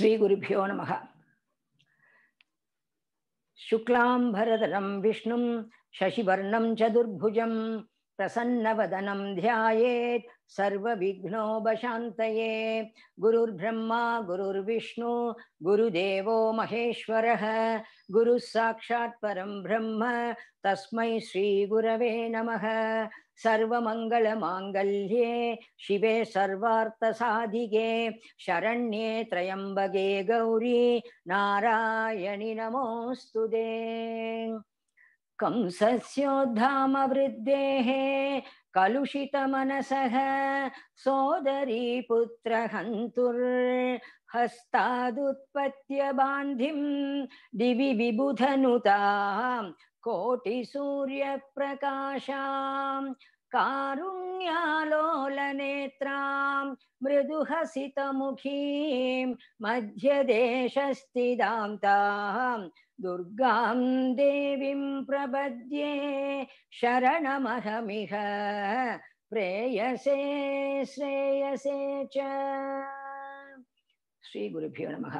ஸ்ரீகுருபியோ நம शुक्लाम्भरधरं विष्णुं शशिवर्णं चतुर्भुजं प्रसन्नवदनं ध्यायेत् सर्वविघ्नोपशान्तये गुरुर्ब्रह्मा गुरुर्विष्णु गुरुदेवो महेश्वरः गुरुस्साक्षात् परं ब्रह्म तस्मै श्रीगुरवे नमः सर्वमङ्गलमाङ्गल्ये शिवे सर्वार्थसाधिगे शरण्ये त्रयम्बगे गौरी नारायणि नमोऽस्तु कंसस्योद्धामवृद्धेः कलुषितमनसः सोदरीपुत्रहन्तुर्हस्तादुत्पत्य बान्धिं दिवि विबुधनुतां कोटिसूर्यप्रकाशाम् कारुण्यालोलनेत्रां मृदुहसितमुखीं मध्यदेशस्थितां तां दुर्गां देवीं प्रपद्ये शरणमहमिह प्रेयसे श्रेयसे च ஸ்ரீ குருபியோ நமக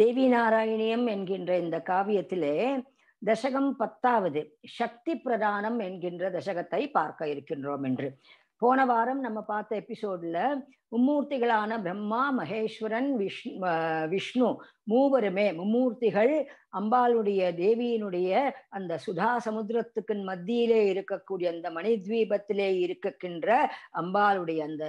தேவி நாராயணியம் என்கின்ற இந்த காவியத்திலே தசகம் பத்தாவது சக்தி பிரதானம் என்கின்ற தசகத்தை பார்க்க இருக்கின்றோம் என்று போன வாரம் நம்ம பார்த்த எபிசோட்ல மும்மூர்த்திகளான பிரம்மா மகேஸ்வரன் விஷ்ணு விஷ்ணு மூவருமே மும்மூர்த்திகள் அம்பாளுடைய தேவியினுடைய அந்த சுதா சமுத்திரத்துக்கு மத்தியிலே இருக்கக்கூடிய அந்த மணித்வீபத்திலே இருக்கக்கின்ற அம்பாளுடைய அந்த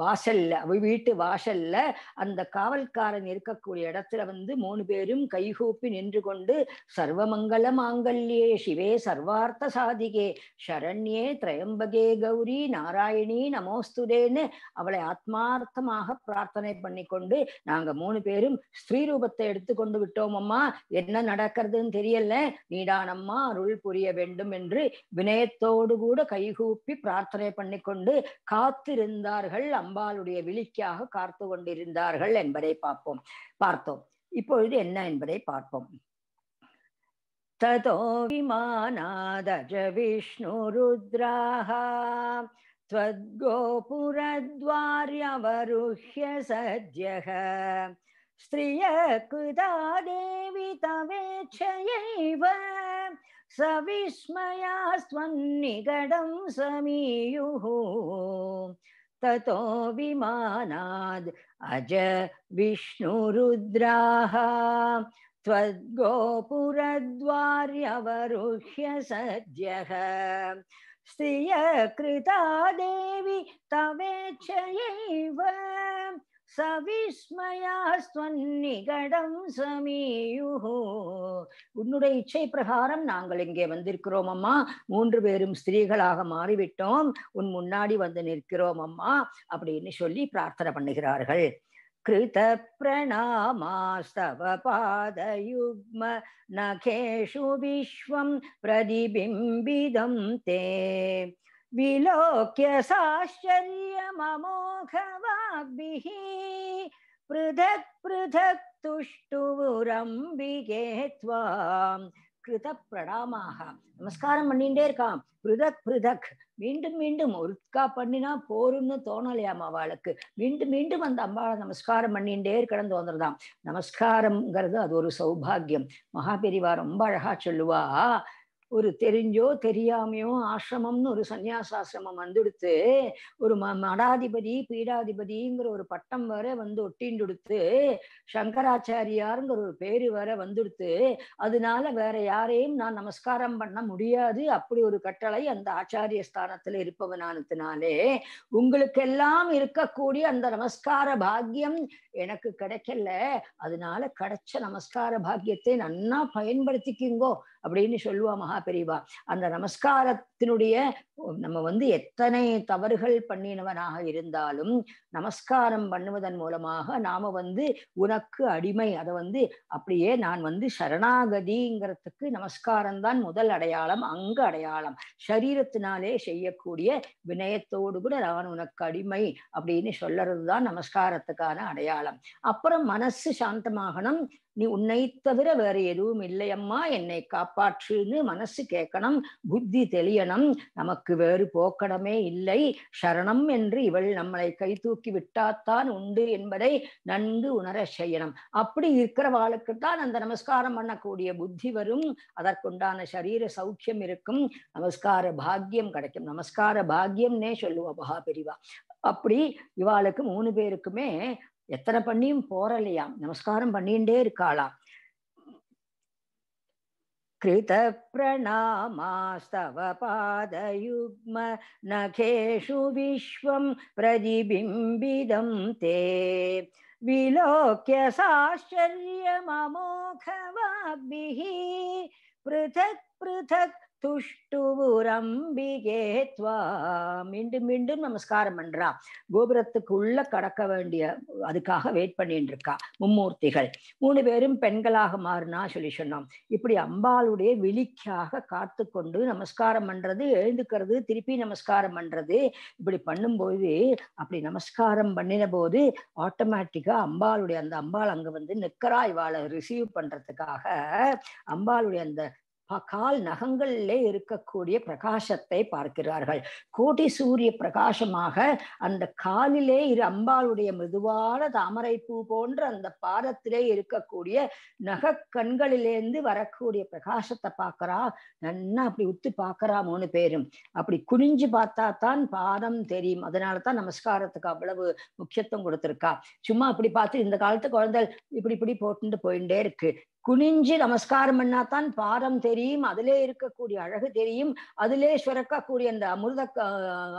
வாசல்ல வீட்டு வாசல்ல அந்த காவல்காரன் இருக்கக்கூடிய இடத்துல வந்து மூணு பேரும் கைகூப்பி நின்று கொண்டு சர்வமங்கல மாங்கல்யே சிவே சர்வார்த்த சாதிகே சரண்யே திரயம்பகே கௌரி நாராயணி நமோஸ்துதேன்னு அவளை ஆத்மார்த்தமாக பிரார்த்தனை பண்ணி கொண்டு நாங்க மூணு பேரும் ஸ்ரீ ரூபத்தை எடுத்துக்கொண்டு விட்டோம் அம்மா என்ன நடக்கிறதுன்னு தெரியல நீடானம்மா அருள் புரிய வேண்டும் என்று வினயத்தோடு கூட கைகூப்பி பிரார்த்தனை பண்ணி கொண்டு கா காத்திருந்தார்கள் அம்பாளுடைய விழிக்காக காத்து கொண்டிருந்தார்கள் என்பதை பார்ப்போம் பார்த்தோம் இப்பொழுது என்ன என்பதை பார்ப்போம் ततो விஷ்ணு विष्णुरुद्राः त्वद्गोपुरद्वार्यवरुह्य सद्यः स्त्रियकृता देवि तवेच्छयैव सविस्मयास्त्वन्निगडं समीयुः ततो विमानाद् अज विष्णुरुद्राः त्वद्गोपुरद्वार्यवरुह्य सद्यः स्त्रियकृता देवी तवेच्छयैव சவிஸ்மயாஸ்வன்னிகடம் சமீயுஹோ உன்னுடைய இச்சை பிரகாரம் நாங்கள் இங்கே வந்திருக்கிறோம் அம்மா மூன்று பேரும் ஸ்திரீகளாக மாறிவிட்டோம் உன் முன்னாடி வந்து நிற்கிறோம் அம்மா அப்படின்னு சொல்லி பிரார்த்தனை பண்ணுகிறார்கள் கிருத பிரணாமாஸ்தவ பாதயுக்ம நகேஷு விஸ்வம் பிரதிபிம்பிதம் தே विलोक्य साश्चर्यममोघवाग्भिः पृथक् पृथक् துஷ்டுரம்பிகே துவாம் கிருத பிரணாமாக நமஸ்காரம் பண்ணிட்டே இருக்கான் பிருதக் பிருதக் மீண்டும் மீண்டும் ஒருக்கா பண்ணினா போரும்னு தோணலையாம் அவளுக்கு மீண்டும் மீண்டும் அந்த அம்பாவை நமஸ்காரம் பண்ணிட்டே இருக்கணும் தோன்றதாம் நமஸ்காரம்ங்கிறது அது ஒரு சௌபாகியம் மகாபெரிவா ரொம்ப அழகா சொல்லுவா ஒரு தெரிஞ்சோ தெரியாமையோ ஆசிரமம்னு ஒரு சன்னியாசாசிரமம் வந்துடுத்து ஒரு ம மடாதிபதி பீடாதிபதிங்கிற ஒரு பட்டம் வர வந்து ஒட்டிண்டுடுத்து சங்கராச்சாரியாருங்கிற ஒரு பேரு வர வந்துடுத்து அதனால வேற யாரையும் நான் நமஸ்காரம் பண்ண முடியாது அப்படி ஒரு கட்டளை அந்த ஆச்சாரிய ஸ்தானத்துல இருப்பவனானதுனாலே உங்களுக்கெல்லாம் இருக்கக்கூடிய அந்த நமஸ்கார பாக்கியம் எனக்கு கிடைக்கல அதனால கிடைச்ச நமஸ்கார பாக்கியத்தை நன்னா பயன்படுத்திக்கிங்கோ அப்படின்னு சொல்லுவா மகா பெரியவா அந்த நமஸ்காரத்தினுடைய நம்ம வந்து எத்தனை தவறுகள் பண்ணினவனாக இருந்தாலும் நமஸ்காரம் பண்ணுவதன் மூலமாக நாம வந்து உனக்கு அடிமை அதை வந்து அப்படியே நான் வந்து சரணாகதிங்கிறதுக்கு நமஸ்காரம் தான் முதல் அடையாளம் அங்கு அடையாளம் சரீரத்தினாலே செய்யக்கூடிய வினயத்தோடு கூட நான் உனக்கு அடிமை அப்படின்னு சொல்லறது தான் நமஸ்காரத்துக்கான அடையாளம் அப்புறம் மனசு சாந்தமாகணும் நீ உன்னை தவிர வேற எதுவும் இல்லையம்மா என்னை காப்பாற்றுன்னு மனசு கேட்கணும் புத்தி தெளியணும் நமக்கு நமக்கு வேறு போக்கடமே இல்லை சரணம் என்று இவள் நம்மளை கை தூக்கி விட்டாத்தான் உண்டு என்பதை நன்கு உணர செய்யணும் அப்படி இருக்கிறவாளுக்கு தான் அந்த நமஸ்காரம் பண்ணக்கூடிய புத்தி வரும் அதற்குண்டான சரீர சௌக்கியம் இருக்கும் நமஸ்கார பாக்கியம் கிடைக்கும் நமஸ்கார பாக்கியம்னே சொல்லுவா மகா பெரிவா அப்படி இவாளுக்கு மூணு பேருக்குமே எத்தனை பண்ணியும் போறலையாம் நமஸ்காரம் பண்ணிகிட்டே இருக்காளாம் कृतप्रणामास्तव पादयुग्म नखेषु विश्वं प्रतिबिम्बिदं ते विलोक्य साश्चर्यममोघवाग्भिः पृथक् पृथक् துஷ்டுவுரம்பிகே துவா மீண்டும் மீண்டும் நமஸ்காரம் பண்றா கோபுரத்துக்கு உள்ள கடக்க வேண்டிய அதுக்காக வெயிட் பண்ணிட்டு இருக்கா மும்மூர்த்திகள் மூணு பேரும் பெண்களாக மாறினா சொல்லி சொன்னோம் இப்படி அம்பாளுடைய விழிக்காக காத்து கொண்டு நமஸ்காரம் பண்றது எழுந்துக்கிறது திருப்பி நமஸ்காரம் பண்றது இப்படி பண்ணும்போது அப்படி நமஸ்காரம் பண்ணின போது ஆட்டோமேட்டிக்கா அம்பாளுடைய அந்த அம்பாள் அங்க வந்து நிக்கராய் இவாளை ரிசீவ் பண்றதுக்காக அம்பாளுடைய அந்த கால் நகங்கள்ல இருக்கக்கூடிய பிரகாசத்தை பார்க்கிறார்கள் கோடி சூரிய பிரகாசமாக அந்த காலிலே இரு அம்பாளுடைய மிருதுவான தாமரை பூ போன்ற அந்த பாதத்திலே இருக்கக்கூடிய நக கண்களிலேந்து வரக்கூடிய பிரகாசத்தை பார்க்கறா நன்னா அப்படி உத்து பார்க்கறா மூணு பேரும் அப்படி குனிஞ்சு பார்த்தா தான் பாதம் தெரியும் அதனால தான் நமஸ்காரத்துக்கு அவ்வளவு முக்கியத்துவம் கொடுத்திருக்கா சும்மா அப்படி பார்த்து இந்த காலத்து குழந்தை இப்படி இப்படி போட்டுட்டு போயிட்டே இருக்கு குனிஞ்சு நமஸ்காரம் பண்ணாதான் பாரம் தெரியும் அதிலே இருக்கக்கூடிய அழகு தெரியும் அதிலே சுரக்கக்கூடிய அந்த அமிர்த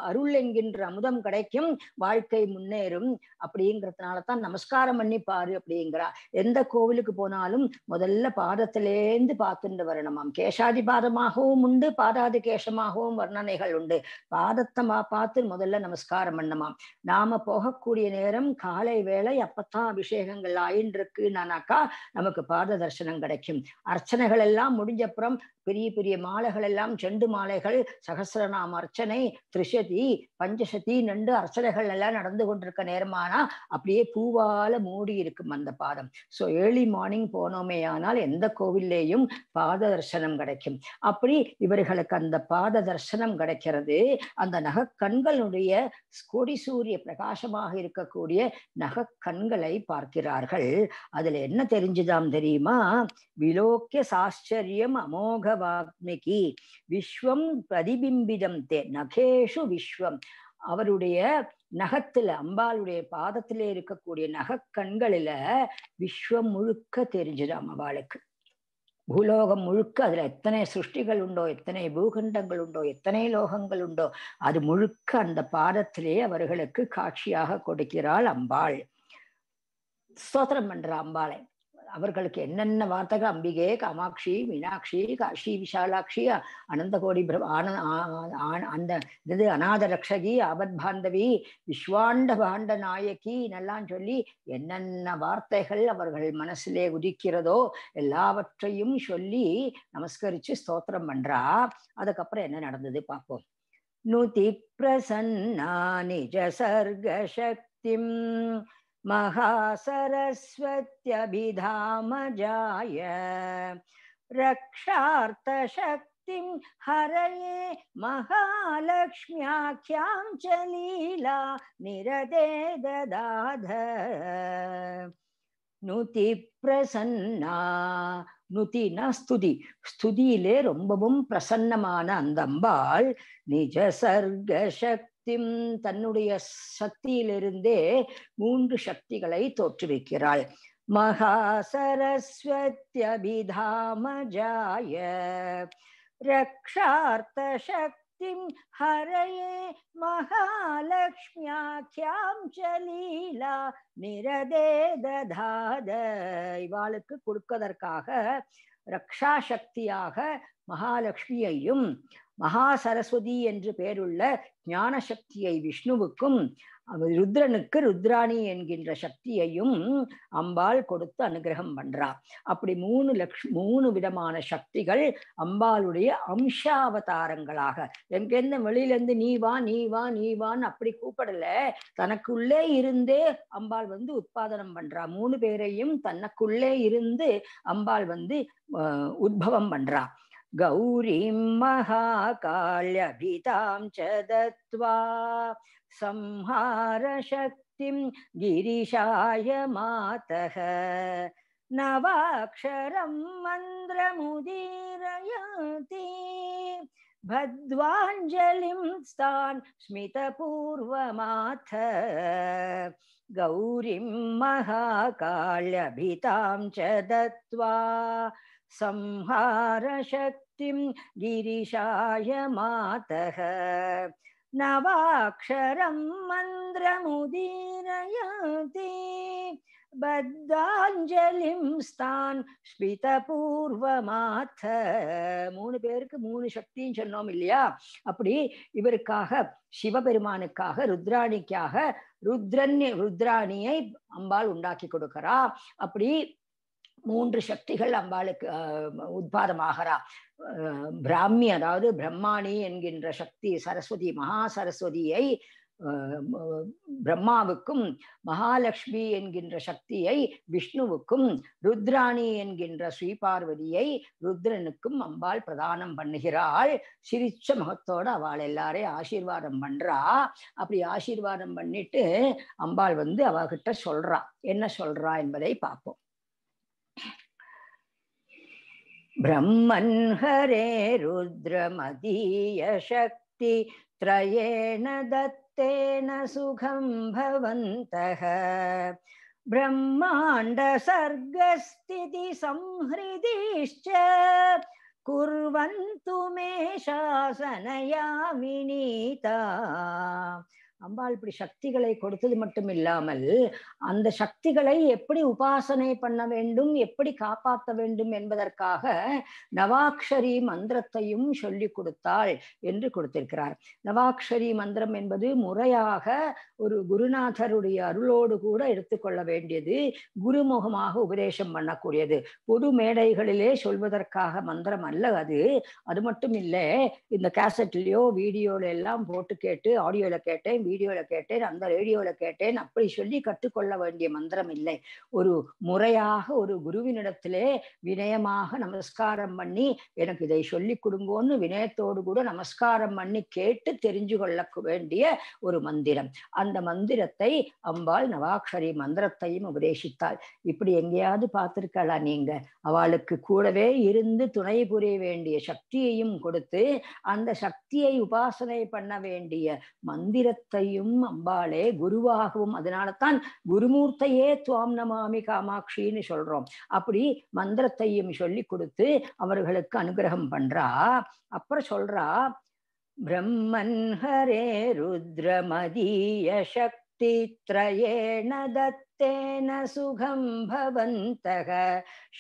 அருள் என்கின்ற அமுதம் கிடைக்கும் வாழ்க்கை முன்னேறும் அப்படிங்கிறதுனால தான் நமஸ்காரம் பண்ணி பாரு அப்படிங்கிறா எந்த கோவிலுக்கு போனாலும் முதல்ல பாதத்திலேந்து பார்த்துட்டு வரணுமாம் கேசாதி பாதமாகவும் உண்டு பாதாதி கேசமாகவும் வர்ணனைகள் உண்டு பாதத்தை பார்த்து முதல்ல நமஸ்காரம் பண்ணமாம் நாம போகக்கூடிய நேரம் காலை வேலை அப்பத்தான் அபிஷேகங்கள் ஆயின்னு இருக்குன்னாக்கா நமக்கு பாத தரிசனம் கிடைக்கும் அர்ச்சனைகள் எல்லாம் முடிஞ்சப்புறம் பெரிய பெரிய மாலைகள் எல்லாம் செண்டு மாலைகள் சகசிரநாம அர்ச்சனை திரிஷதி பஞ்சசதி நண்டு அர்ச்சனைகள் எல்லாம் நடந்து கொண்டிருக்க நேரமானா அப்படியே பூவால மூடி இருக்கும் அந்த பாதம் சோ ஏர்லி மார்னிங் போனோமே ஆனால் எந்த கோவில்லேயும் பாத தர்சனம் கிடைக்கும் அப்படி இவர்களுக்கு அந்த பாத தர்சனம் கிடைக்கிறது அந்த நகக்கண்களுடைய கொடி சூரிய பிரகாசமாக இருக்கக்கூடிய நகக்கண்களை பார்க்கிறார்கள் அதுல என்ன தெரிஞ்சுதாம் தெரியுமா விலோக்கிய சாஸ்டரியம் அமோக வாக்மிகி விஸ்வம் பிரதிபிம்பிதம் தே நகேஷு விஸ்வம் அவருடைய நகத்துல அம்பாளுடைய பாதத்துல இருக்கக்கூடிய நகக்கண்களில விஸ்வம் முழுக்க தெரிஞ்சது அம்பாளுக்கு பூலோகம் முழுக்க அதுல எத்தனை சிருஷ்டிகள் உண்டோ எத்தனை பூகண்டங்கள் உண்டோ எத்தனை லோகங்கள் உண்டோ அது முழுக்க அந்த பாதத்திலே அவர்களுக்கு காட்சியாக கொடுக்கிறாள் அம்பாள் ஸ்தோத்திரம் பண்ற அம்பாளை அவர்களுக்கு என்னென்ன வார்த்தைகள் அம்பிகே காமாட்சி மீனாட்சி காஷி விஷாலாட்சி அனந்தகோடி அந்த இது அநாத ரக்ஷகி பாந்தவி விஸ்வாண்ட பாண்ட நாயகி என்னெல்லாம் சொல்லி என்னென்ன வார்த்தைகள் அவர்கள் மனசிலே உதிக்கிறதோ எல்லாவற்றையும் சொல்லி நமஸ்கரிச்சு ஸ்தோத்திரம் பண்றா அதுக்கப்புறம் என்ன நடந்தது பார்ப்போம் நுதி பிரசன்னா நிஜ சர்க்கசக்திம் महासरस्वत्यभिधामजाय रक्षार्थशक्तिं हरये महालक्ष्म्याख्यां च लीला निरदे ददाध நுதி பிரசன்னா நுதினா ஸ்துதி ஸ்துதியிலே ரொம்பவும் பிரசன்னமான அந்த அம்பாள் நிஜ சக்திம் தன்னுடைய சக்தியிலிருந்தே மூன்று சக்திகளை தோற்றுவிக்கிறாள் மகாசரஸ்வத்யபிதாமஜாய ரக்ஷார்த்த சக்திம் ஹரையே மகாலட்சுமியாக்கியாம் சலீலா நிரதே ததாத இவாளுக்கு கொடுக்கதற்காக ரக்ஷா சக்தியாக மகாலட்சுமியையும் மகா சரஸ்வதி என்று பெயருள்ள ஞான சக்தியை விஷ்ணுவுக்கும் ருத்ரனுக்கு ருத்ராணி என்கின்ற சக்தியையும் அம்பாள் கொடுத்து அனுகிரகம் பண்றா அப்படி மூணு லக்ஷ் மூணு விதமான சக்திகள் அம்பாளுடைய அம்சாவதாரங்களாக எங்கேருந்து வெளியிலேருந்து நீ வா நீ வா நீ வான்னு அப்படி கூப்பிடல தனக்குள்ளே இருந்தே அம்பாள் வந்து உற்பாதனம் பண்றா மூணு பேரையும் தனக்குள்ளே இருந்து அம்பாள் வந்து உத்பவம் பண்றா गौरीं महाकाल्यभितां च दत्त्वा संहारशक्तिं गिरिशाय मातः नवाक्षरं मन्द्रमुदीरयति भद्वाञ्जलिं स्तान् स्मितपूर्वमाथ गौरीं महाकाल्यभितां च दत्त्वा संहारशक्तिं गिरिशाय मातः नवाक्षरं मन्द्रमुदीरयति பத்தாஞ்சலிம் ஸ்தான் ஸ்மித பூர்வமாத்த மூணு பேருக்கு மூணு சக்தின்னு சொன்னோம் இல்லையா அப்படி இவருக்காக சிவபெருமானுக்காக ருத்ராணிக்காக ருத்ரன் ருத்ராணியை அம்பாள் உண்டாக்கி கொடுக்கறா அப்படி மூன்று சக்திகள் அம்பாளுக்கு உத்பாதமாகிறா பிராமி அதாவது பிரம்மாணி என்கின்ற சக்தி சரஸ்வதி மகா சரஸ்வதியை பிரம்மாவுக்கும் மகாலட்சுமி என்கின்ற சக்தியை விஷ்ணுவுக்கும் ருத்ராணி என்கின்ற ஸ்ரீபார்வதியை ருத்ரனுக்கும் அம்பாள் பிரதானம் பண்ணுகிறாள் சிரிச்ச முகத்தோடு அவள் எல்லாரையும் ஆசீர்வாதம் பண்றா அப்படி ஆசீர்வாதம் பண்ணிட்டு அம்பாள் வந்து அவகிட்ட சொல்றா என்ன சொல்றா என்பதை பார்ப்போம் ब्रह्मन् हरे रुद्रमदीयशक्ति त्रयेण दत्तेन सुखं भवन्तः ब्रह्माण्डसर्गस्थितिसंहृदिश्च कुर्वन्तु मे शासनयामिनीता அம்பாள் இப்படி சக்திகளை கொடுத்தது மட்டும் இல்லாமல் அந்த சக்திகளை எப்படி உபாசனை பண்ண வேண்டும் எப்படி காப்பாற்ற வேண்டும் என்பதற்காக நவாக்ஷரி மந்திரத்தையும் சொல்லி கொடுத்தாள் என்று கொடுத்திருக்கிறார் நவாக்ஷரி மந்திரம் என்பது முறையாக ஒரு குருநாதருடைய அருளோடு கூட எடுத்துக்கொள்ள வேண்டியது குருமுகமாக உபதேசம் பண்ணக்கூடியது பொது மேடைகளிலே சொல்வதற்காக மந்திரம் அல்ல அது அது மட்டும் இல்லை இந்த கேசட்லயோ வீடியோல எல்லாம் போட்டு கேட்டு ஆடியோல கேட்டேன் வீடியோவில் கேட்டேன் அந்த ரேடியோவில் கேட்டேன் அப்படி சொல்லி கற்றுக்கொள்ள வேண்டிய மந்திரம் இல்லை ஒரு முறையாக ஒரு குருவினிடத்திலே வினயமாக நமஸ்காரம் பண்ணி எனக்கு இதை சொல்லி கொடுங்கோன்னு வினயத்தோடு கூட நமஸ்காரம் பண்ணி கேட்டு தெரிஞ்சு கொள்ள வேண்டிய ஒரு மந்திரம் அந்த மந்திரத்தை அம்பாள் நவாக்ஷரி மந்திரத்தையும் உபதேசித்தாள் இப்படி எங்கேயாவது பார்த்துருக்கலாம் நீங்க அவளுக்கு கூடவே இருந்து துணை புரிய வேண்டிய சக்தியையும் கொடுத்து அந்த சக்தியை உபாசனை பண்ண வேண்டிய மந்திரத்தை குருமூர்த்தையும் அம்பாளே குருவாகவும் அதனாலதான் குருமூர்த்தையே துவாம் நமாமி காமாட்சின்னு சொல்றோம் அப்படி மந்திரத்தையும் சொல்லி கொடுத்து அவர்களுக்கு அனுகிரகம் பண்றா அப்புறம் சொல்றா பிரம்மன் ஹரே ருத்ரமதிய சக்தி शक्तित्रयेण தத்தேன சுகம் பவந்தக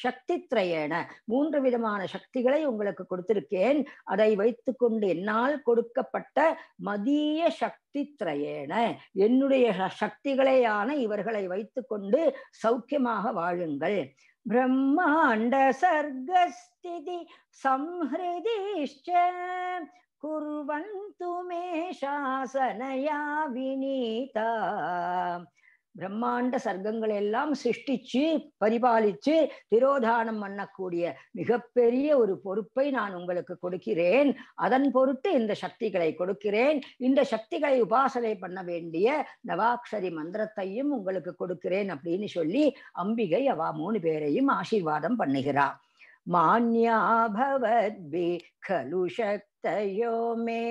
சக்தி மூன்று விதமான சக்திகளை உங்களுக்கு கொடுத்திருக்கேன் அதை வைத்து கொண்டு என்னால் கொடுக்கப்பட்ட மதிய சக்தி என்னுடைய சக்திகளையான இவர்களை வைத்து கொண்டு சௌக்கியமாக வாழுங்கள் பிரம்மாண்ட சர்க்கஸ்திதி சம்ஹிருதிஷ்ட कुर्वन्तु मे शासनया பிரம்மாண்ட சர்க்கங்களை எல்லாம் சிருஷ்டிச்சு பரிபாலிச்சு திரோதானம் பண்ணக்கூடிய மிகப்பெரிய ஒரு பொறுப்பை நான் உங்களுக்கு கொடுக்கிறேன் அதன் பொருட்டு இந்த சக்திகளை கொடுக்கிறேன் இந்த சக்திகளை உபாசனை பண்ண வேண்டிய நவாக்ஷரி மந்திரத்தையும் உங்களுக்கு கொடுக்கிறேன் அப்படின்னு சொல்லி அம்பிகை அவ மூணு பேரையும் ஆசீர்வாதம் பண்ணுகிறான் மான்யா பவத்பி கலுஷ तयो मे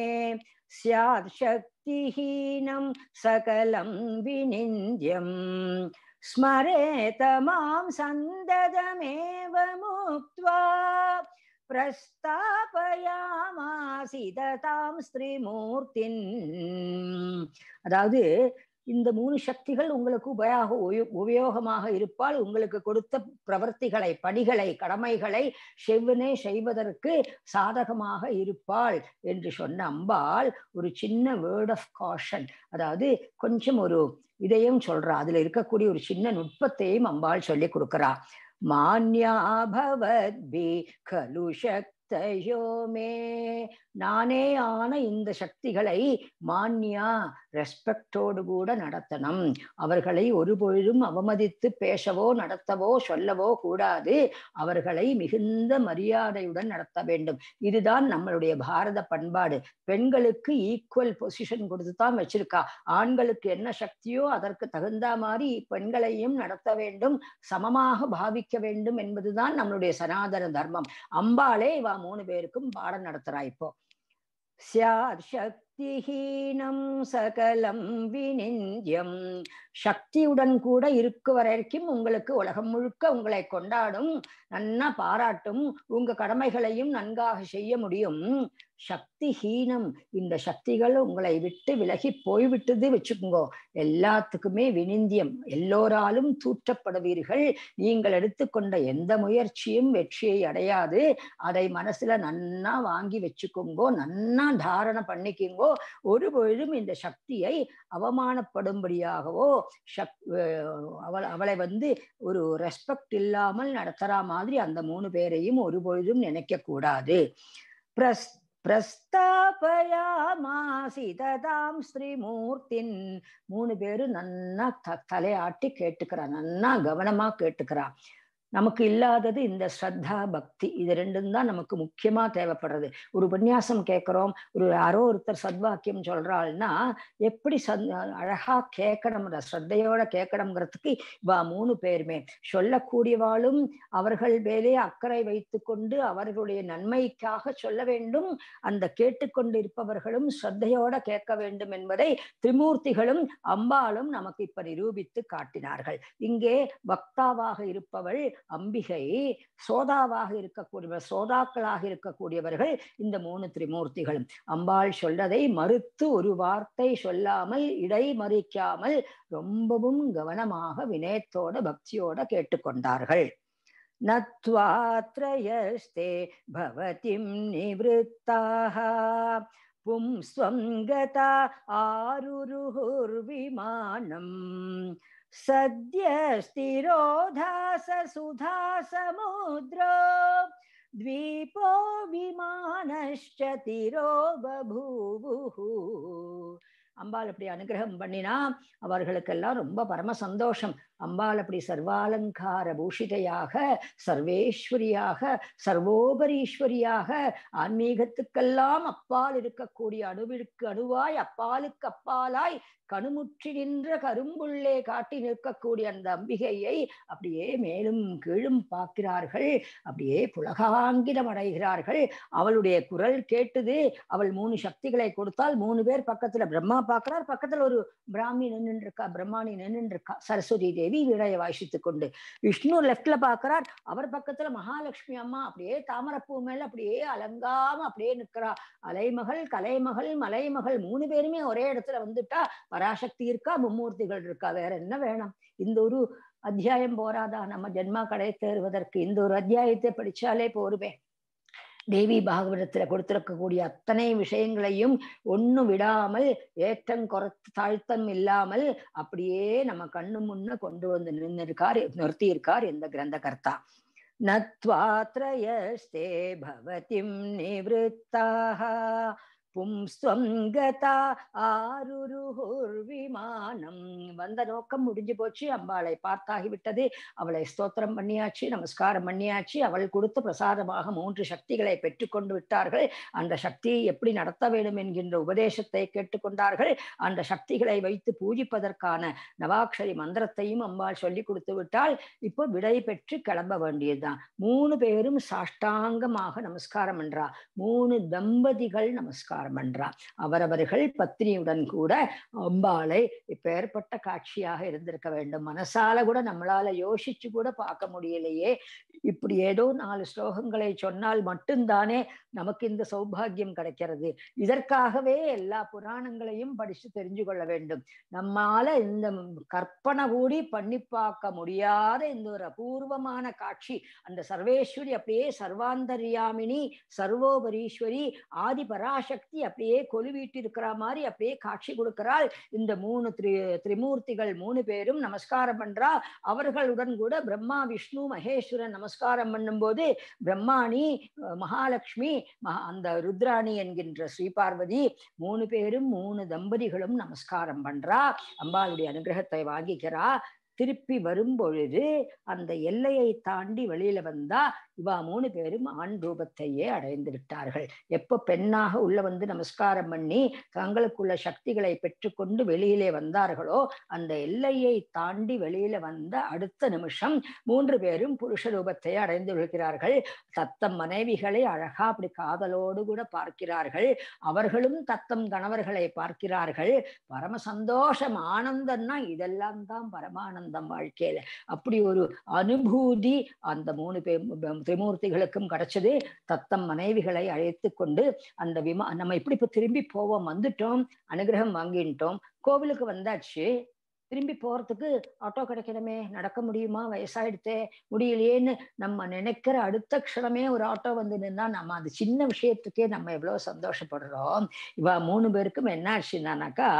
स्यात् शक्तिहीनं सकलं विनिन्द्यम् स्मरेत मां सन्ददमेवमुक्त्वा பிரஸ்தாபயாமாசிததாம் ஸ்ரீமூர்த்தின் அதாவது இந்த மூணு சக்திகள் உங்களுக்கு உபயோக உபயோகமாக இருப்பால் உங்களுக்கு கொடுத்த பிரவர்த்திகளை பணிகளை கடமைகளை செவ்வனே செய்வதற்கு சாதகமாக இருப்பாள் என்று சொன்ன அம்பாள் ஒரு சின்ன வேர்ட் ஆஃப் காஷன் அதாவது கொஞ்சம் ஒரு இதையும் சொல்றா அதுல இருக்கக்கூடிய ஒரு சின்ன நுட்பத்தையும் அம்பாள் சொல்லி கொடுக்கிறா மான்யா பி கலு மே நானே ஆன இந்த சக்திகளை மான்யா ரெஸ்பெக்டோடு கூட நடத்தணும் அவர்களை ஒருபொழுதும் அவமதித்து பேசவோ நடத்தவோ சொல்லவோ கூடாது அவர்களை மிகுந்த மரியாதையுடன் நடத்த வேண்டும் இதுதான் நம்மளுடைய பாரத பண்பாடு பெண்களுக்கு ஈக்குவல் பொசிஷன் கொடுத்து தான் வச்சிருக்கா ஆண்களுக்கு என்ன சக்தியோ அதற்கு தகுந்த மாதிரி பெண்களையும் நடத்த வேண்டும் சமமாக பாவிக்க வேண்டும் என்பதுதான் நம்மளுடைய சனாதன தர்மம் அம்பாலே இவா மூணு பேருக்கும் பாடம் நடத்துறா இப்போ 下下。சக்திஹீனம் சகலம் வினிந்தியம் சக்தியுடன் கூட இருக்கு வரைக்கும் உங்களுக்கு உலகம் முழுக்க உங்களை கொண்டாடும் நன்னா பாராட்டும் உங்க கடமைகளையும் நன்காக செய்ய முடியும் சக்திஹீனம் இந்த சக்திகள் உங்களை விட்டு விலகி போய்விட்டது வச்சுக்கோங்கோ எல்லாத்துக்குமே வினிந்தியம் எல்லோராலும் தூற்றப்படுவீர்கள் நீங்கள் எடுத்துக்கொண்ட எந்த முயற்சியும் வெற்றியை அடையாது அதை மனசுல நன்னா வாங்கி வச்சுக்கோங்கோ நன்னா தாரணை பண்ணிக்கிங்கோ ஒருபொழுதும் இந்த சக்தியை அவமானப்படும்படியாகவோ சக் அவள் அவளை வந்து ஒரு ரெஸ்பெக்ட் இல்லாமல் நடத்துறா மாதிரி அந்த மூணு பேரையும் ஒருபொழுதும் நினைக்க கூடாது பிரஸ் பிரஸ்தாபயாமாசி ஸ்ரீமூர்த்தின் மூணு பேரும் நன்னா த தலையாட்டி கேட்டுக்கிறான் நன்னா கவனமா கேட்டுக்கிறான் நமக்கு இல்லாதது இந்த ஸ்ரத்தா பக்தி இது ரெண்டும் தான் நமக்கு முக்கியமா தேவைப்படுறது ஒரு உபன்யாசம் கேட்கிறோம் ஒரு யாரோ ஒருத்தர் சத்வாக்கியம் சொல்றாள்னா எப்படி சத் அழகா கேட்கணும் ஸ்ரத்தையோட கேட்கணுங்கிறதுக்கு இவா மூணு பேருமே சொல்லக்கூடியவாளும் அவர்கள் மேலே அக்கறை வைத்து கொண்டு அவர்களுடைய நன்மைக்காக சொல்ல வேண்டும் அந்த கேட்டுக்கொண்டு இருப்பவர்களும் ஸ்ரத்தையோட கேட்க வேண்டும் என்பதை திரிமூர்த்திகளும் அம்பாலும் நமக்கு இப்ப நிரூபித்து காட்டினார்கள் இங்கே பக்தாவாக இருப்பவள் அம்பிகை சோதாவாக இருக்கக்கூடியவர் சோதாக்களாக இருக்கக்கூடியவர்கள் இந்த மூணு திரிமூர்த்திகளும் அம்பாள் சொல்றதை மறுத்து ஒரு வார்த்தை சொல்லாமல் இடை மறிக்காமல் ரொம்பவும் கவனமாக வினயத்தோட பக்தியோட கேட்டுக்கொண்டார்கள் நத்வாத்ரயஸ்தே பவதிம் நிவృత్తాః பும்ஸ்வம் கதா सद्यस्तिरोधासुधासमुद्रो द्वीपो विमानश्च तिरो बभूवुः அம்பாள் அப்படி அனுகிரகம் பண்ணினா அவர்களுக்கெல்லாம் ரொம்ப பரம சந்தோஷம் அம்பாள் அப்படி சர்வாலங்கார பூஷிதையாக சர்வேஸ்வரியாக சர்வோபரீஸ்வரியாக ஆன்மீகத்துக்கெல்லாம் அப்பால் இருக்கக்கூடிய அணுவிற்கு அணுவாய் அப்பாலுக்கு அப்பாலாய் கணுமுற்றி நின்ற கரும்புள்ளே காட்டி நிற்கக்கூடிய அந்த அம்பிகையை அப்படியே மேலும் கீழும் பார்க்கிறார்கள் அப்படியே புலகாங்கிதம் அடைகிறார்கள் அவளுடைய குரல் கேட்டது அவள் மூணு சக்திகளை கொடுத்தால் மூணு பேர் பக்கத்துல பிரம்மா பார்க்கிறார் பக்கத்துல ஒரு பிராமி நின்று இருக்கா பிரம்மாணி இருக்கா சரஸ்வதி தேவி தேவி வீணையை வாசித்துக் கொண்டு விஷ்ணு லெஃப்ட்ல பாக்குறார் அவர் பக்கத்துல மகாலட்சுமி அம்மா அப்படியே தாமரப்பூ மேல அப்படியே அலங்காம அப்படியே நிற்கிறா அலைமகள் கலைமகள் மலைமகள் மூணு பேருமே ஒரே இடத்துல வந்துட்டா பராசக்தி இருக்கா மும்மூர்த்திகள் இருக்கா வேற என்ன வேணும் இந்த ஒரு அத்தியாயம் போராதா நம்ம ஜென்மா கடையை தேறுவதற்கு இந்த ஒரு அத்தியாயத்தை படிச்சாலே போருமே தேவி பாகவதத்தில் கொடுத்திருக்கக்கூடிய அத்தனை விஷயங்களையும் ஒண்ணு விடாமல் ஏற்றம் குறை தாழ்த்தம் இல்லாமல் அப்படியே நம்ம கண்ணு முன்ன கொண்டு வந்து நின்று இருக்கார் நிறுத்தி இருக்கார் இந்த கிரந்தகர்த்தா நத்வாத்ரயஸ்தே பவதிம் நிவத்தாஹ பும்ஸ்வம் கதா வந்த நோக்கம் முடிஞ்சு போச்சு அம்பாளை பார்த்தாகிவிட்டது அவளை ஸ்தோத்திரம் பண்ணியாச்சு நமஸ்காரம் பண்ணியாச்சு அவள் கொடுத்த பிரசாதமாக மூன்று சக்திகளை பெற்றுக்கொண்டு விட்டார்கள் அந்த சக்தியை எப்படி நடத்த வேண்டும் என்கின்ற உபதேசத்தை கேட்டுக்கொண்டார்கள் அந்த சக்திகளை வைத்து பூஜிப்பதற்கான நவாக்ஷரி மந்திரத்தையும் அம்பாள் சொல்லி கொடுத்து விட்டால் இப்போ விடை பெற்று கிளம்ப வேண்டியதுதான் மூணு பேரும் சாஷ்டாங்கமாக நமஸ்காரம் என்றா மூணு தம்பதிகள் நமஸ்காரம் நமஸ்காரம் பண்றா அவரவர்கள் பத்னியுடன் கூட அம்பாளை இப்பேற்பட்ட காட்சியாக இருந்திருக்க வேண்டும் மனசால கூட நம்மளால யோசிச்சு கூட பார்க்க முடியலையே இப்படி ஏதோ நாலு ஸ்லோகங்களை சொன்னால் மட்டும்தானே நமக்கு இந்த சௌபாகியம் கிடைக்கிறது இதற்காகவே எல்லா புராணங்களையும் படிச்சு தெரிஞ்சு கொள்ள வேண்டும் நம்மால இந்த கற்பனை கூடி பண்ணி பார்க்க முடியாத இந்த ஒரு அபூர்வமான காட்சி அந்த சர்வேஸ்வரி அப்படியே சர்வாந்தர்யாமினி சர்வோபரீஸ்வரி ஆதி பராசக்தி சக்தி அப்படியே கொலுவீட்டு இருக்கிற மாதிரி அப்படியே காட்சி கொடுக்கிறாள் இந்த மூணு திரி திரிமூர்த்திகள் மூணு பேரும் நமஸ்காரம் பண்றா அவர்களுடன் கூட பிரம்மா விஷ்ணு மகேஸ்வரன் நமஸ்காரம் பண்ணும்போது பிரம்மாணி மகாலட்சுமி அந்த ருத்ராணி என்கின்ற ஸ்ரீபார்வதி மூணு பேரும் மூணு தம்பதிகளும் நமஸ்காரம் பண்றா அம்பாளுடைய அனுகிரகத்தை வாங்கிக்கிறா திருப்பி வரும் பொழுது அந்த எல்லையை தாண்டி வெளியில வந்தா இவா மூணு பேரும் ஆண் ரூபத்தையே அடைந்து விட்டார்கள் எப்ப பெண்ணாக உள்ள வந்து நமஸ்காரம் பண்ணி தங்களுக்குள்ள சக்திகளை பெற்றுக்கொண்டு வெளியிலே வந்தார்களோ அந்த எல்லையை தாண்டி வெளியில வந்த அடுத்த நிமிஷம் மூன்று பேரும் புருஷ ரூபத்தை அடைந்து விடுகிறார்கள் தத்தம் மனைவிகளை அழகா அப்படி காதலோடு கூட பார்க்கிறார்கள் அவர்களும் தத்தம் கணவர்களை பார்க்கிறார்கள் பரம சந்தோஷம் ஆனந்தம்னா இதெல்லாம் தான் பரமானந்தம் வாழ்க்கையில அப்படி ஒரு அனுபூதி அந்த மூணு பேர் திரிமூர்த்திகளுக்கும் கிடைச்சது தத்தம் மனைவிகளை அழைத்து கொண்டு அந்த விமா நம்ம இப்படி இப்ப திரும்பி போவோம் வந்துட்டோம் அனுகிரகம் வாங்கிட்டோம் கோவிலுக்கு வந்தாச்சு திரும்பி போறதுக்கு ஆட்டோ கிடைக்கணுமே நடக்க முடியுமா வயசாயிடுத்தே முடியலையேன்னு நம்ம நினைக்கிற அடுத்த க்ஷணமே ஒரு ஆட்டோ வந்து நின்னா நம்ம அந்த சின்ன விஷயத்துக்கே நம்ம எவ்வளவு சந்தோஷப்படுறோம் இவ மூணு பேருக்கும் என்ன ஆச்சுன்னாக்கா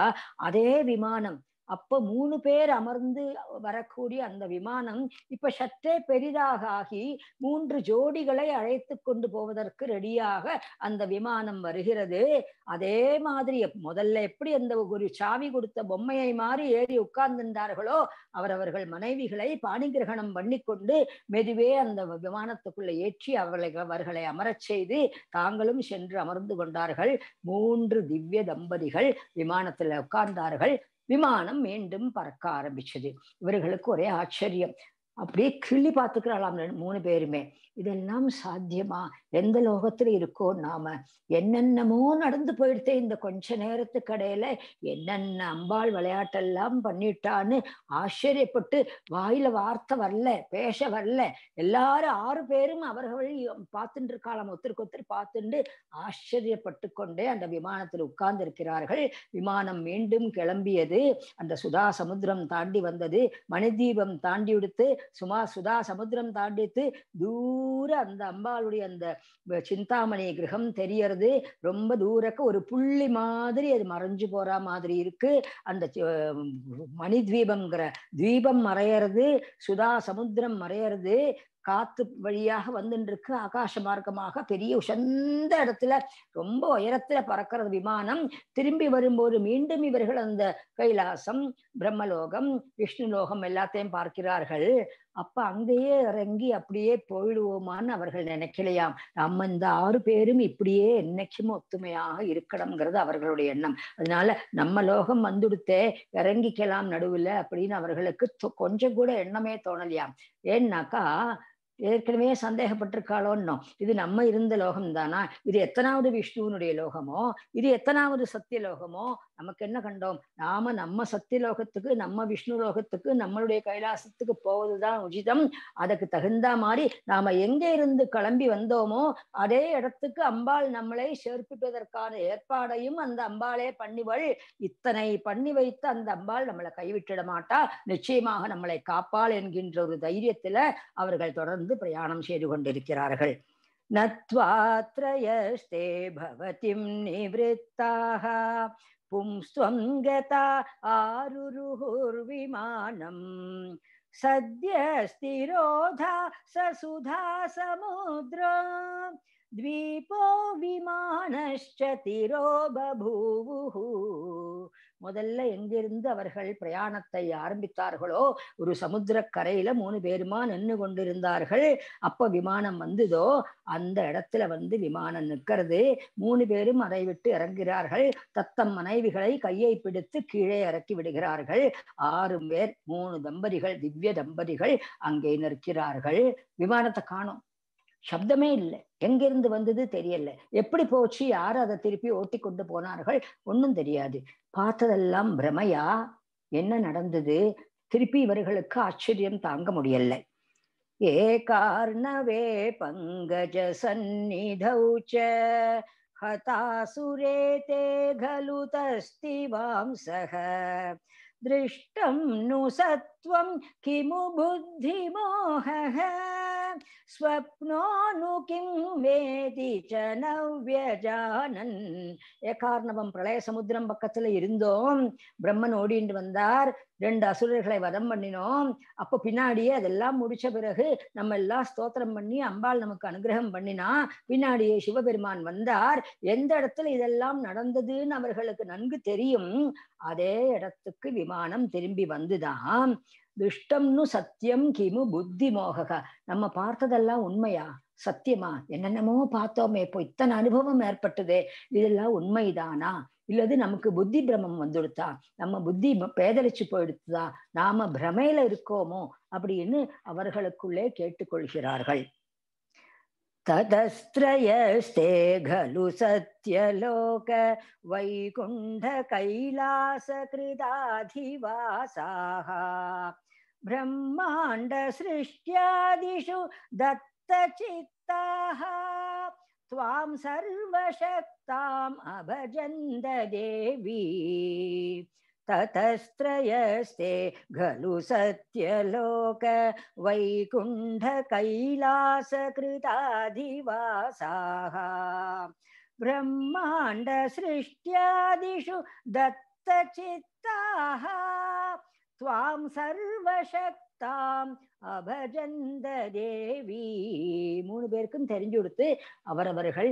அதே விமானம் அப்ப மூணு பேர் அமர்ந்து வரக்கூடிய அந்த விமானம் இப்ப சற்றே பெரிதாக ஆகி மூன்று ஜோடிகளை அழைத்து கொண்டு போவதற்கு ரெடியாக அந்த விமானம் வருகிறது அதே மாதிரி முதல்ல எப்படி அந்த ஒரு சாவி கொடுத்த பொம்மையை மாறி ஏறி உட்கார்ந்திருந்தார்களோ அவரவர்கள் மனைவிகளை பாணி கிரகணம் பண்ணி கொண்டு மெதுவே அந்த விமானத்துக்குள்ள ஏற்றி அவர்களை அவர்களை அமரச் செய்து தாங்களும் சென்று அமர்ந்து கொண்டார்கள் மூன்று திவ்ய தம்பதிகள் விமானத்துல உட்கார்ந்தார்கள் விமானம் மீண்டும் பறக்க ஆரம்பிச்சது இவர்களுக்கு ஒரே ஆச்சரியம் அப்படியே கிள்ளி பார்த்துக்கிறாளாம் மூணு பேருமே இதெல்லாம் சாத்தியமா எந்த லோகத்துல இருக்கோ நாம என்னென்னமோ நடந்து போயிடுத்து இந்த கொஞ்ச நேரத்துக்கு இடையில என்னென்ன அம்பாள் விளையாட்டெல்லாம் பண்ணிட்டான்னு ஆச்சரியப்பட்டு வாயில வார்த்தை வரல பேச வரல எல்லாரும் ஆறு பேரும் அவர்கள் பார்த்துட்டு இருக்காளாம் ஒத்தருக்கு ஒத்தர் பார்த்துட்டு ஆச்சரியப்பட்டு கொண்டே அந்த விமானத்தில் உட்கார்ந்து இருக்கிறார்கள் விமானம் மீண்டும் கிளம்பியது அந்த சுதா சமுத்திரம் தாண்டி வந்தது மணிதீபம் தாண்டி விடுத்து சுமா சுதா சமுத்திரம் தாண்டித்து தூர அந்த அம்பாளுடைய அந்த சிந்தாமணி கிரகம் தெரியறது ரொம்ப தூரக்கு ஒரு புள்ளி மாதிரி அது மறைஞ்சு போற மாதிரி இருக்கு அந்த மணி தீபம்ங்கிற தீபம் மறையறது சுதா சமுத்திரம் மறையறது காத்து வழியாக வந்துருக்கு ஆகாச மார்க்கமாக பெரிய உஷந்த இடத்துல ரொம்ப உயரத்துல பறக்கிறது விமானம் திரும்பி வரும்போது மீண்டும் இவர்கள் அந்த கைலாசம் பிரம்மலோகம் லோகம் எல்லாத்தையும் பார்க்கிறார்கள் அப்ப அங்கேயே இறங்கி அப்படியே போயிடுவோமான்னு அவர்கள் நினைக்கலையாம் நம்ம இந்த ஆறு பேரும் இப்படியே என்னைக்கும் ஒத்துமையாக இருக்கணுங்கிறது அவர்களுடைய எண்ணம் அதனால நம்ம லோகம் வந்துடுத்தே இறங்கிக்கலாம் நடுவில் அப்படின்னு அவர்களுக்கு கொஞ்சம் கூட எண்ணமே தோணலையாம் ஏன்னாக்கா ஏற்கனவே சந்தேகப்பட்டிருக்காளோன்னோ இது நம்ம இருந்த லோகம் தானா இது எத்தனாவது விஷ்ணுவனுடைய லோகமோ இது எத்தனாவது சத்திய லோகமோ நமக்கு என்ன கண்டோம் நாம நம்ம சத்தியலோகத்துக்கு நம்ம விஷ்ணு லோகத்துக்கு நம்மளுடைய கைலாசத்துக்கு போவதுதான் உச்சிதம் அதுக்கு தகுந்த மாதிரி நாம எங்க இருந்து கிளம்பி வந்தோமோ அதே இடத்துக்கு அம்பாள் நம்மளை சேர்ப்பிப்பதற்கான ஏற்பாடையும் அந்த அம்பாளே பண்ணிவள் இத்தனை பண்ணி வைத்து அந்த அம்பாள் நம்மளை கைவிட்டிட மாட்டா நிச்சயமாக நம்மளை காப்பாள் என்கின்ற ஒரு தைரியத்துல அவர்கள் தொடர்ந்து பிரயாணம் செய்து கொண்டிருக்கிறார்கள் நத்வாத்ரயஸ்தே பவதிம் நிவத்தாஹ पुंस्त्वं गता आरुरुहुर्विमानम् सद्यस्तिरोधा ससुधा समुद्र द्वीपो विमानश्च तिरो बभूवुः முதல்ல எங்கிருந்து அவர்கள் பிரயாணத்தை ஆரம்பித்தார்களோ ஒரு சமுத்திரக்கரையில மூணு பேருமா நின்று கொண்டிருந்தார்கள் அப்ப விமானம் வந்ததோ அந்த இடத்துல வந்து விமானம் நிற்கிறது மூணு பேரும் அதை விட்டு இறங்குகிறார்கள் தத்தம் மனைவிகளை கையை பிடித்து கீழே இறக்கி விடுகிறார்கள் ஆறு பேர் மூணு தம்பதிகள் திவ்ய தம்பதிகள் அங்கே நிற்கிறார்கள் விமானத்தை காணும் சப்தமே இல்லை எங்கிருந்து வந்தது தெரியல எப்படி போச்சு யார் அதை திருப்பி ஓட்டி கொண்டு போனார்கள் ஒன்றும் தெரியாது பார்த்ததெல்லாம் பிரமையா என்ன நடந்தது திருப்பி இவர்களுக்கு ஆச்சரியம் தாங்க முடியல ஏகார்ணவே பங்கஜ சந்நிதௌ ஹதாசுரே தே கலு வாம்சக திருஷ்டம் நு சத்வம் கிமு மோகக स्वप्नोनु किं वेति च ஏகார்ணவம் பிரளய சமுத்திரம் பக்கத்துல இருந்தோம் பிரம்மன் ஓடிண்டு வந்தார் ரெண்டு அசுரர்களை வதம் பண்ணினோம் அப்ப பின்னாடியே அதெல்லாம் முடிச்ச பிறகு நம்ம எல்லாம் ஸ்தோத்திரம் பண்ணி அம்பாள் நமக்கு அனுகிரகம் பண்ணினா பின்னாடியே சிவபெருமான் வந்தார் எந்த இடத்துல இதெல்லாம் நடந்ததுன்னு அவர்களுக்கு நன்கு தெரியும் அதே இடத்துக்கு விமானம் திரும்பி வந்துதான் திருஷ்டம்னு சத்தியம் கிமு புத்தி மோகக நம்ம பார்த்ததெல்லாம் உண்மையா சத்தியமா என்னென்னமோ பார்த்தோமே இப்போ இத்தனை அனுபவம் ஏற்பட்டதே இதெல்லாம் உண்மைதானா இல்லது நமக்கு புத்தி பிரமம் வந்துடுதா நம்ம புத்தி பேதலிச்சு போயிடுதா நாம பிரமையில இருக்கோமோ அப்படின்னு அவர்களுக்குள்ளே கேட்டுக்கொள்கிறார்கள் சத்யலோக வைகுண்ட கைலாச वैकुण्ठकैलासकृदाधिवासाः ब्रह्माण्डसृष्ट्यादिषु दत्तचित्ताः त्वां सर्वशक्ताम् अभजन्द देवी ततस्त्रयस्ते खलु सत्यलोक वैकुण्ठकैलासकृताधिवासाः ब्रह्माण्डसृष्ट्यादिषु दत्तचित्ताः त्वां சர்வசக்தாம் அபஜந்த தேவி மூணு பேருக்கும் தெரிஞ்சு கொடுத்து அவரவர்கள்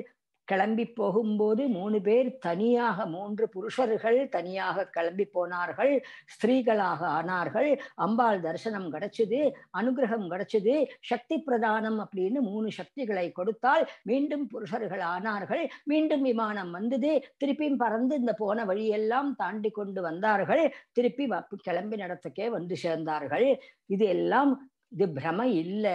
கிளம்பி போகும்போது மூணு பேர் தனியாக மூன்று புருஷர்கள் தனியாக கிளம்பி போனார்கள் ஸ்திரீகளாக ஆனார்கள் அம்பாள் தரிசனம் கிடைச்சது அனுகிரகம் கிடைச்சது சக்தி பிரதானம் அப்படின்னு மூணு சக்திகளை கொடுத்தால் மீண்டும் புருஷர்கள் ஆனார்கள் மீண்டும் விமானம் வந்தது திருப்பியும் பறந்து இந்த போன வழியெல்லாம் தாண்டி கொண்டு வந்தார்கள் திருப்பி கிளம்பி நடத்துக்கே வந்து சேர்ந்தார்கள் இது எல்லாம் இது பிரம இல்ல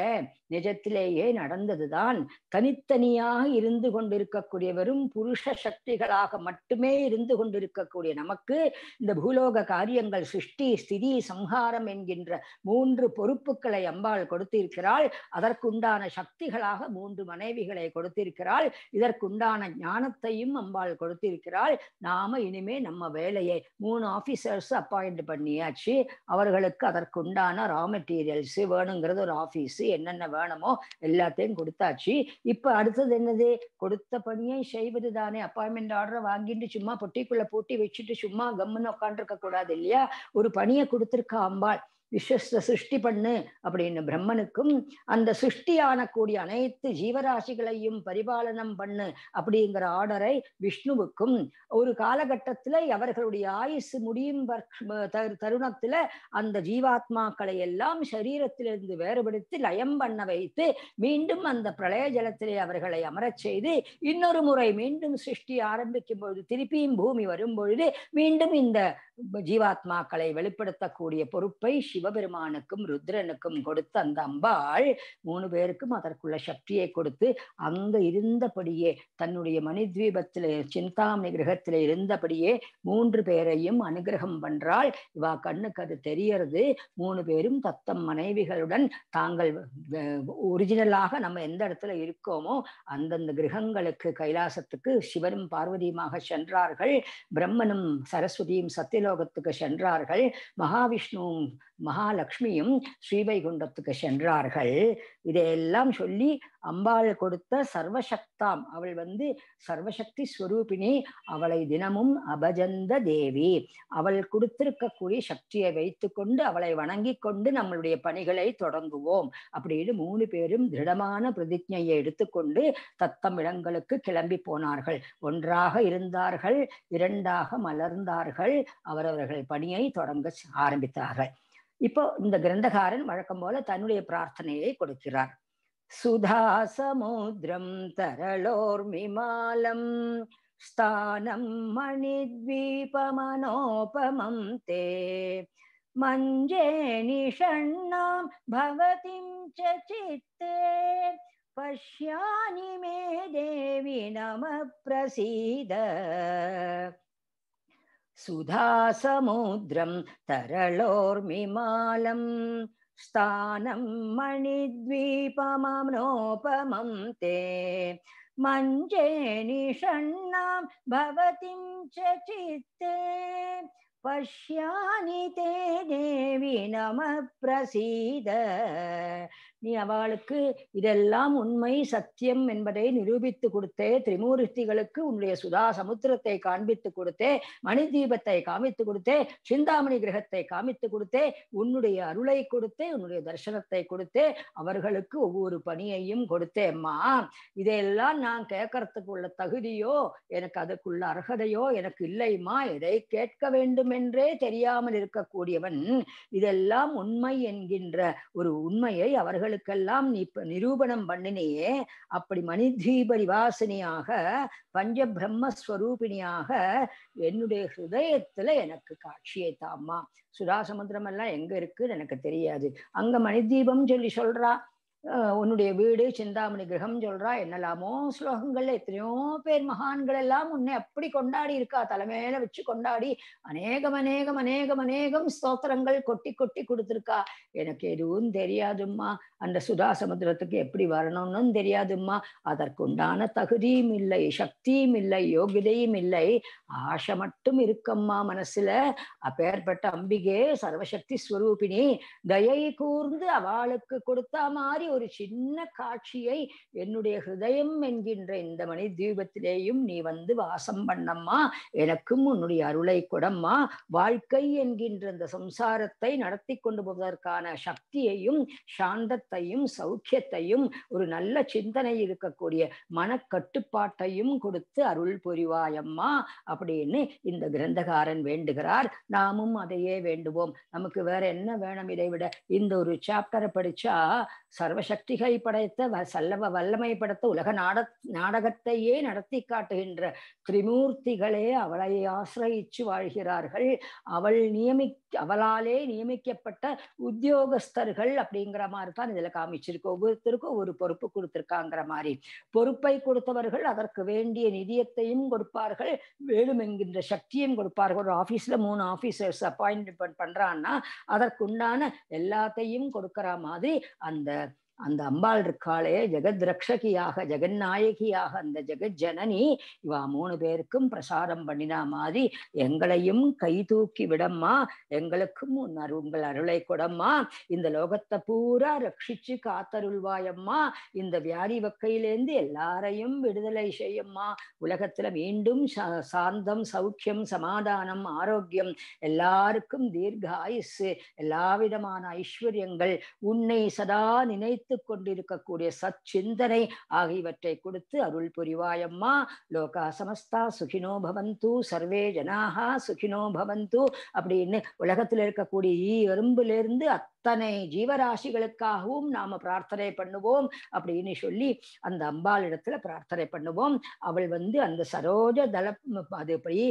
நிஜத்திலேயே நடந்ததுதான் தனித்தனியாக இருந்து கொண்டிருக்கக்கூடிய புருஷ சக்திகளாக மட்டுமே இருந்து கொண்டிருக்கக்கூடிய நமக்கு இந்த பூலோக காரியங்கள் சிருஷ்டி ஸ்திதி சம்ஹாரம் என்கின்ற மூன்று பொறுப்புகளை அம்பாள் கொடுத்திருக்கிறாள் அதற்குண்டான சக்திகளாக மூன்று மனைவிகளை கொடுத்திருக்கிறாள் இதற்குண்டான ஞானத்தையும் அம்பாள் கொடுத்திருக்கிறாள் நாம இனிமே நம்ம வேலையை மூணு ஆபீசர்ஸ் அப்பாயிண்ட் பண்ணியாச்சு அவர்களுக்கு அதற்குண்டான ரா மெட்டீரியல்ஸ் வேணுங்கிறது ஒரு ஆஃபீஸ் என்னென்ன வேணுமோ எல்லாத்தையும் கொடுத்தாச்சு இப்ப அடுத்தது என்னது கொடுத்த பணியை செய்வது தானே அப்பாயின்மெண்ட் ஆர்டரை வாங்கிட்டு சும்மா பொட்டிக்குள்ள பூட்டி வச்சுட்டு சும்மா கம்முன்னு உட்காந்துருக்க கூடாது இல்லையா ஒரு பணியை கொடுத்துருக்கா அம்பாள் விஸ்வஸ்த சிருஷ்டி பண்ணு அப்படின்னு பிரம்மனுக்கும் அந்த ஆனக்கூடிய அனைத்து ஜீவராசிகளையும் பரிபாலனம் பண்ணு அப்படிங்கிற ஆர்டரை விஷ்ணுவுக்கும் ஒரு காலகட்டத்துல அவர்களுடைய ஆயுசு முடியும் தருணத்துல அந்த ஜீவாத்மாக்களை எல்லாம் சரீரத்திலிருந்து வேறுபடுத்தி லயம் பண்ண வைத்து மீண்டும் அந்த பிரளய ஜலத்திலே அவர்களை அமரச் செய்து இன்னொரு முறை மீண்டும் சிருஷ்டி ஆரம்பிக்கும் பொழுது திருப்பியும் பூமி வரும் பொழுது மீண்டும் இந்த ஜீவாத்மாக்களை வெளிப்படுத்தக்கூடிய பொறுப்பை சிவபெருமானுக்கும் ருத்ரனுக்கும் கொடுத்து அந்த அம்பாள் மூணு பேருக்கும் அதற்குள்ள சக்தியை கொடுத்து அங்க இருந்தபடியே தன்னுடைய மணித்வீபத்தில சிந்தாமணி கிரகத்தில இருந்தபடியே மூன்று பேரையும் அனுகிரகம் பண்றாள் இவா கண்ணுக்கு அது தெரியறது மூணு பேரும் தத்தம் மனைவிகளுடன் தாங்கள் ஒரிஜினலாக நம்ம எந்த இடத்துல இருக்கோமோ அந்தந்த கிரகங்களுக்கு கைலாசத்துக்கு சிவனும் பார்வதியுமாக சென்றார்கள் பிரம்மனும் சரஸ்வதியும் சத்தியலோ பூலோகத்துக்கு சென்றார்கள் மகாவிஷ்ணுவும் மகாலட்சுமியும் ஸ்ரீவைகுண்டத்துக்கு சென்றார்கள் இதையெல்லாம் சொல்லி அம்பாள் கொடுத்த சர்வசக்தாம் அவள் வந்து சர்வசக்தி ஸ்வரூபிணி அவளை தினமும் அபஜந்த தேவி அவள் கொடுத்திருக்கக்கூடிய சக்தியை வைத்து கொண்டு அவளை வணங்கி கொண்டு நம்மளுடைய பணிகளை தொடங்குவோம் அப்படின்னு மூணு பேரும் திருடமான பிரதிஜையை எடுத்துக்கொண்டு தத்தம் இடங்களுக்கு கிளம்பி போனார்கள் ஒன்றாக இருந்தார்கள் இரண்டாக மலர்ந்தார்கள் அவரவர்கள் பணியை தொடங்க ஆரம்பித்தார்கள் இப்போ இந்த கிரந்தகாரன் வழக்கம் போல தன்னுடைய பிரார்த்தனையை கொடுக்கிறார் சுதா சமுத்திரம் மிமாலம் ஸ்தானம் மணித்வீபமனோபமம் தே மஞ்சே நிஷண்ணாம் பவதிம் சித்தே பஷ்யானி மே தேவி நம பிரசீத சுதாசமுத்திரம் தரளோர்மிமாலம் स्थानं मणिद्वीपमनोपमं ते मञ्जे निषण्णां भवतीं च चित्ते पश्यानि ते देवि नमः प्रसीद நீ அவளுக்கு இதெல்லாம் உண்மை சத்தியம் என்பதை நிரூபித்து கொடுத்தே திரிமூர்த்திகளுக்கு உன்னுடைய சுதா சமுத்திரத்தை காண்பித்து கொடுத்தே மணி தீபத்தை காமித்து கொடுத்தே சிந்தாமணி கிரகத்தை காமித்து கொடுத்தே உன்னுடைய அருளை கொடுத்தே உன்னுடைய தர்சனத்தை கொடுத்தே அவர்களுக்கு ஒவ்வொரு பணியையும் கொடுத்தேம்மா இதையெல்லாம் நான் கேட்கறதுக்கு உள்ள தகுதியோ எனக்கு அதுக்குள்ள அர்ஹதையோ எனக்கு இல்லைம்மா இதை கேட்க வேண்டுமென்றே தெரியாமல் இருக்கக்கூடியவன் இதெல்லாம் உண்மை என்கின்ற ஒரு உண்மையை அவர்கள் அவளுக்கெல்லாம் நீ நிரூபணம் பண்ணினேயே அப்படி மணிதீப பஞ்ச பஞ்சபிரம்மஸ்வரூபிணியாக என்னுடைய ஹிருதயத்துல எனக்கு காட்சியே தாமா சுதாசமுத்திரம் சமுத்திரம் எல்லாம் எங்க இருக்குன்னு எனக்கு தெரியாது அங்க மணிதீபம் சொல்லி சொல்றா உன்னுடைய வீடு சிந்தாமணி கிரகம் சொல்றா என்னெல்லாமோ ஸ்லோகங்கள்ல எத்தனையோ பேர் மகான்கள் எல்லாம் உன்னை அப்படி கொண்டாடி இருக்கா தலைமையில வச்சு கொண்டாடி அநேகம் அநேகம் அநேகம் அநேகம் ஸ்தோத்திரங்கள் கொட்டி கொட்டி கொடுத்துருக்கா எனக்கு எதுவும் தெரியாதும்மா அந்த சுதா சமுத்திரத்துக்கு எப்படி வரணும்னு தெரியாதும்மா அதற்குண்டான தகுதியும் இல்லை சக்தியும் இல்லை யோகிதையும் இல்லை ஆசை மட்டும் இருக்கம்மா மனசுல அப்பேற்பட்ட அம்பிகே சர்வசக்தி ஸ்வரூபினி தயை கூர்ந்து அவளுக்கு கொடுத்தா மாதிரி ஒரு சின்ன காட்சியை என்னுடைய ஹிருதயம் என்கின்ற இந்த மணி தீபத்திலேயும் நீ வந்து வாசம் பண்ணம்மா எனக்கும் உன்னுடைய அருளை கொடம்மா வாழ்க்கை என்கின்ற இந்த சம்சாரத்தை நடத்தி கொண்டு போவதற்கான சக்தியையும் சாந்தத்தையும் சௌக்கியத்தையும் ஒரு நல்ல சிந்தனை இருக்கக்கூடிய மனக்கட்டுப்பாட்டையும் கொடுத்து அருள் புரிவாயம்மா அப்படின்னு இந்த கிரந்தகாரன் வேண்டுகிறார் நாமும் அதையே வேண்டுவோம் நமக்கு வேற என்ன வேணும் இதை விட இந்த ஒரு சாப்டரை படிச்சா சர்வ சர்வசக்திகை படைத்த சல்லவ வல்லமை படைத்த உலக நாட நாடகத்தையே நடத்தி காட்டுகின்ற திரிமூர்த்திகளே அவளை ஆசிரயிச்சு வாழ்கிறார்கள் அவள் நியமி அவளாலே நியமிக்கப்பட்ட உத்தியோகஸ்தர்கள் அப்படிங்கிற மாதிரி தான் இதுல காமிச்சிருக்கு ஒவ்வொருத்தருக்கும் ஒரு பொறுப்பு கொடுத்திருக்காங்கிற மாதிரி பொறுப்பை கொடுத்தவர்கள் அதற்கு வேண்டிய நிதியத்தையும் கொடுப்பார்கள் வேலும் என்கின்ற சக்தியும் கொடுப்பார்கள் ஒரு ஆபீஸ்ல மூணு ஆபீசர்ஸ் அப்பாயின்மெண்ட் பண்றான்னா அதற்குண்டான எல்லாத்தையும் கொடுக்கற மாதிரி அந்த அந்த அம்பாள் இருக்காளே ஜெகத் ரக்ஷகியாக ஜெகநாயகியாக அந்த ஜெகத் ஜனனி இவா மூணு பேருக்கும் பிரசாரம் பண்ணினா மாதிரி எங்களையும் கை தூக்கி விடம்மா எங்களுக்கும் உங்கள் அருளை கொடம்மா இந்த லோகத்தை பூரா ரட்சிச்சு காத்தருள்வாயம்மா இந்த வியாதி வக்கையிலேருந்து எல்லாரையும் விடுதலை செய்யம்மா உலகத்துல மீண்டும் சாந்தம் சௌக்கியம் சமாதானம் ஆரோக்கியம் எல்லாருக்கும் தீர்க்க ஆயுசு எல்லா விதமான ஐஸ்வர்யங்கள் உன்னை சதா நினைத்து சிந்தித்து கொண்டிருக்கக்கூடிய சச்சிந்தனை சிந்தனை ஆகியவற்றை கொடுத்து அருள் புரிவாயம்மா லோகா சமஸ்தா சுகினோ பவந்து சர்வே ஜனாகா சுகினோ பவந்து அப்படின்னு உலகத்தில் இருக்கக்கூடிய ஈ எறும்பிலிருந்து அத்தனை ஜீவராசிகளுக்காகவும் நாம பிரார்த்தனை பண்ணுவோம் அப்படின்னு சொல்லி அந்த அம்பாள் இடத்துல பிரார்த்தனை பண்ணுவோம் அவள் வந்து அந்த சரோஜ தள அது போய்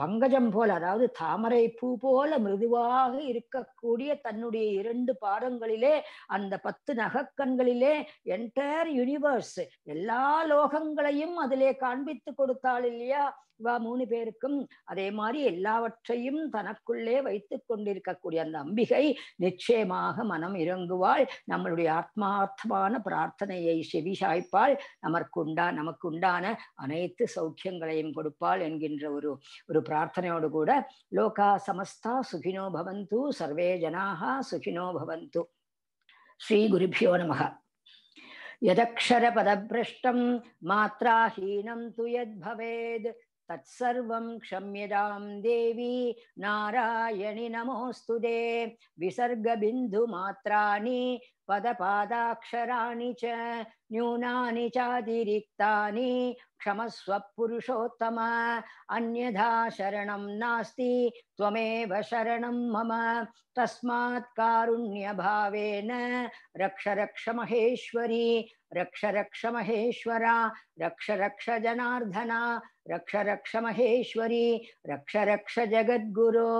பங்கஜம் போல அதாவது தாமரை பூ போல மிருதுவாக இருக்கக்கூடிய தன்னுடைய இரண்டு பாதங்களிலே அந்த பத்து நகக்கண்களிலே என்டையர் யூனிவர்ஸ் எல்லா லோகங்களையும் அதிலே காண்பித்து கொடுத்தாள் இல்லையா இவா மூணு பேருக்கும் அதே மாதிரி எல்லாவற்றையும் தனக்குள்ளே வைத்து கொண்டிருக்கக்கூடிய அந்த அம்பிகை நிச்சயமாக மனம் இறங்குவாள் நம்மளுடைய ஆத்மார்த்தமான பிரார்த்தனையை செவிசாய்ப்பாள் நமக்குண்டா நமக்குண்டான அனைத்து சௌக்கியங்களையும் கொடுப்பாள் என்கின்ற ஒரு ஒரு பிரார்த்தனையோடு கூட லோகா சமஸ்தா சுகினோ பவந்து சர்வே ஜனாக சுகினோ பவந்து ஸ்ரீ குருபியோ நமகா यदक्षरपदभ्रष्टं मात्राहीनं तु यद्भवेद् तत्सर्वं क्षम्यतां देवी नारायणि नमोऽस्तु ते विसर्गबिन्दुमात्राणि पदपादाक्षराणि च न्यूनानि चातिरिक्तानि क्षमस्व पुरुषोत्तम अन्यथा शरणं नास्ति त्वमेव शरणं मम तस्मात् कारुण्यभावेन रक्ष रक्ष महेश्वरी रक्ष रक्ष महेश्वरा रक्ष रक्ष जनार्दना रक्ष रक्ष महेश्वरी रक्ष रक्ष जगद्गुरो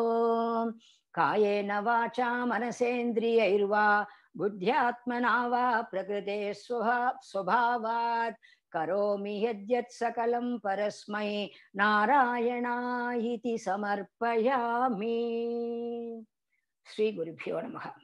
कायेन वाचा मनसेन्द्रियैर्वा बुद्ध्यात्मना वा प्रकृते स्वभावात् करोमि यद्यत् सकलं परस्मै नारायणायति समर्पयामि श्रीगुरुभ्यो नमः